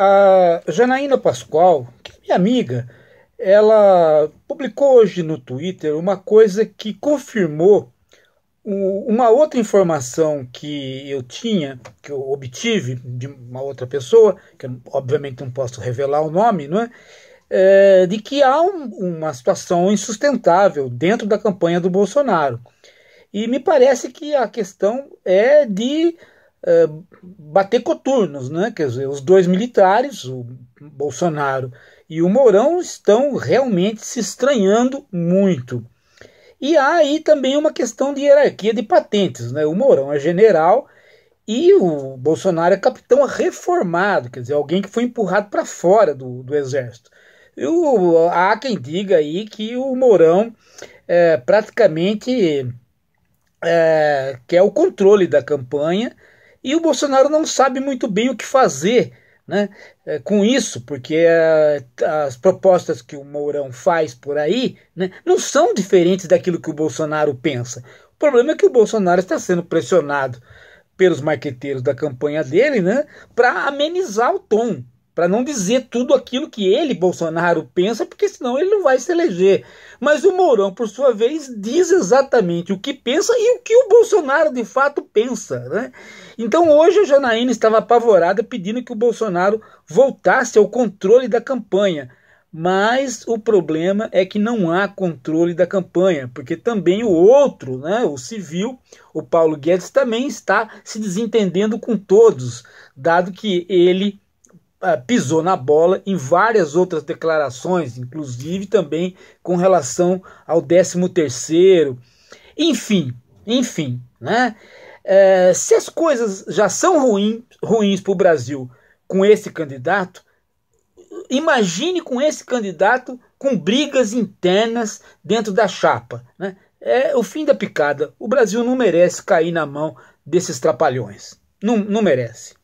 A Janaína Pascoal, que é minha amiga, ela publicou hoje no Twitter uma coisa que confirmou uma outra informação que eu tinha, que eu obtive de uma outra pessoa, que eu, obviamente não posso revelar o nome, não é? é de que há um, uma situação insustentável dentro da campanha do Bolsonaro. E me parece que a questão é de é, bater coturnos, né? Quer dizer, os dois militares, o Bolsonaro e o Mourão, estão realmente se estranhando muito. E há aí também uma questão de hierarquia de patentes, né? O Mourão é general e o Bolsonaro é capitão reformado, quer dizer, alguém que foi empurrado para fora do, do exército. E há quem diga aí que o Mourão é, praticamente é, quer o controle da campanha e o Bolsonaro não sabe muito bem o que fazer né, é, com isso, porque é, as propostas que o Mourão faz por aí né, não são diferentes daquilo que o Bolsonaro pensa. O problema é que o Bolsonaro está sendo pressionado pelos marqueteiros da campanha dele né, para amenizar o tom, para não dizer tudo aquilo que ele, Bolsonaro, pensa, porque senão ele não vai se eleger. Mas o Mourão, por sua vez, diz exatamente o que pensa e o que o Bolsonaro de fato pensa. Né? Então hoje a Janaína estava apavorada pedindo que o Bolsonaro voltasse ao controle da campanha. Mas o problema é que não há controle da campanha, porque também o outro, né, o civil, o Paulo Guedes, também está se desentendendo com todos, dado que ele é, pisou na bola em várias outras declarações, inclusive também com relação ao 13 terceiro. Enfim, enfim, né? É, se as coisas já são ruim, ruins para o Brasil com esse candidato, imagine com esse candidato com brigas internas dentro da chapa. Né? É o fim da picada. O Brasil não merece cair na mão desses trapalhões. Não, não merece.